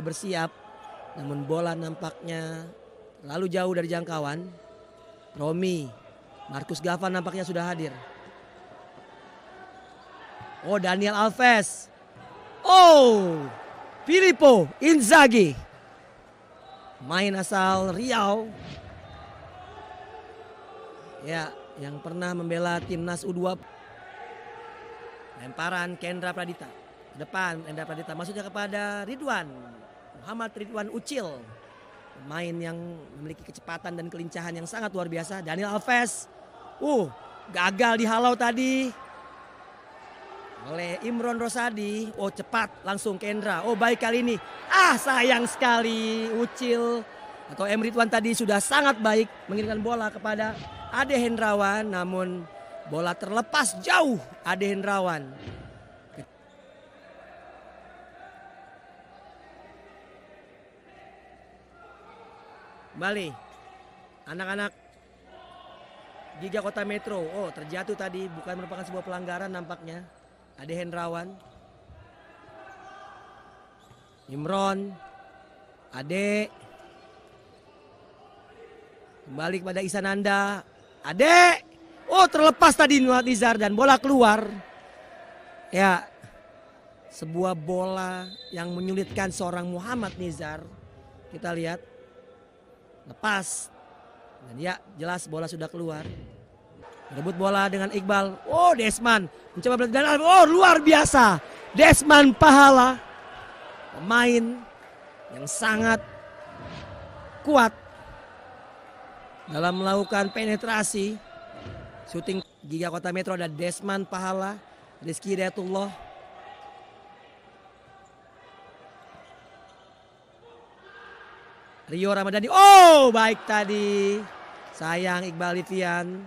bersiap, namun bola nampaknya lalu jauh dari jangkauan. Romi, Markus Gavan nampaknya sudah hadir. Oh Daniel Alves. Oh Filippo Inzaghi. Main asal Riau. Ya, yang pernah membela timnas U2. Lemparan Kendra Pradita depan Enda Pradita maksudnya kepada Ridwan Muhammad Ridwan Ucil pemain yang memiliki kecepatan dan kelincahan yang sangat luar biasa Daniel Alves uh gagal dihalau tadi oleh Imron Rosadi oh cepat langsung Kendra oh baik kali ini ah sayang sekali Ucil atau Emri Ridwan tadi sudah sangat baik mengirimkan bola kepada Ade Hendrawan namun bola terlepas jauh Ade Hendrawan Bali. Anak-anak Giga Kota Metro. Oh, terjatuh tadi bukan merupakan sebuah pelanggaran nampaknya. ada Hendrawan. Imron. Ade. Kembali kepada Isananda. Ade. Oh, terlepas tadi Nuhat Nizar dan bola keluar. Ya, sebuah bola yang menyulitkan seorang Muhammad Nizar. Kita lihat Lepas. Dan ya jelas bola sudah keluar. rebut bola dengan Iqbal. Oh Desman mencoba dan oh luar biasa. Desman Pahala pemain yang sangat kuat dalam melakukan penetrasi syuting Giga Kota Metro ada Desman Pahala Rizky Hidayatullah Rio Ramadhani. Oh, baik tadi. Sayang Iqbal Livian.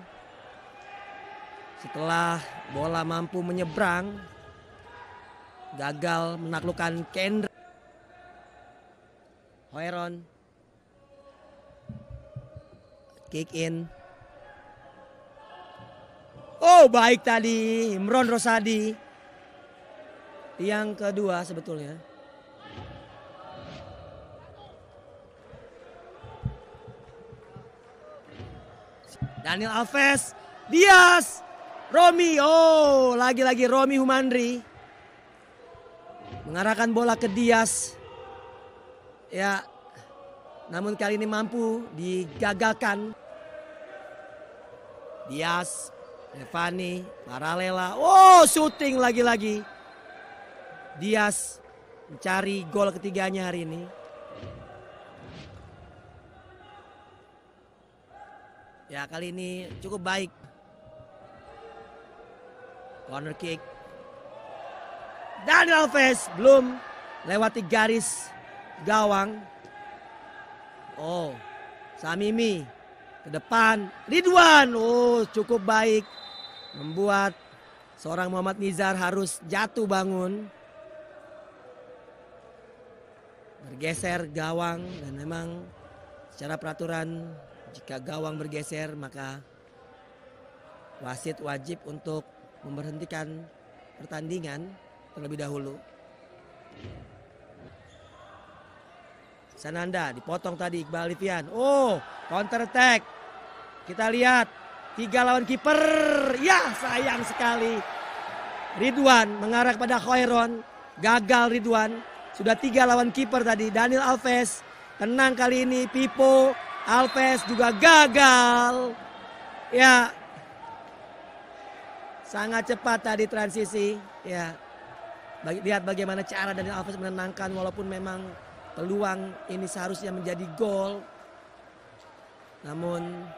Setelah bola mampu menyeberang. Gagal menaklukkan Kendra. Hoeron. Kick in. Oh baik tadi Imron Rosadi. Yang kedua sebetulnya. Daniel Alves, Dias, Romi. Oh, lagi-lagi Romi Humandri. Mengarahkan bola ke Dias. Ya, namun kali ini mampu digagalkan. Dias, Evani, Paralela. Oh, syuting lagi-lagi. Dias mencari gol ketiganya hari ini. Ya kali ini cukup baik. Corner kick. Daniel Alves belum lewati garis gawang. Oh, Samimi ke depan. Ridwan, oh cukup baik. Membuat seorang Muhammad Nizar harus jatuh bangun. Bergeser gawang dan memang secara peraturan jika gawang bergeser maka wasit wajib untuk memberhentikan pertandingan terlebih dahulu. Sananda dipotong tadi Iqbal Livian. Oh, counter attack. Kita lihat tiga lawan kiper. Ya, sayang sekali. Ridwan mengarah kepada Khairon. Gagal Ridwan. Sudah tiga lawan kiper tadi. Daniel Alves tenang kali ini. Pipo Alves juga gagal. Ya. Sangat cepat tadi transisi. Ya. Lihat bagaimana cara dari Alves menenangkan walaupun memang peluang ini seharusnya menjadi gol. Namun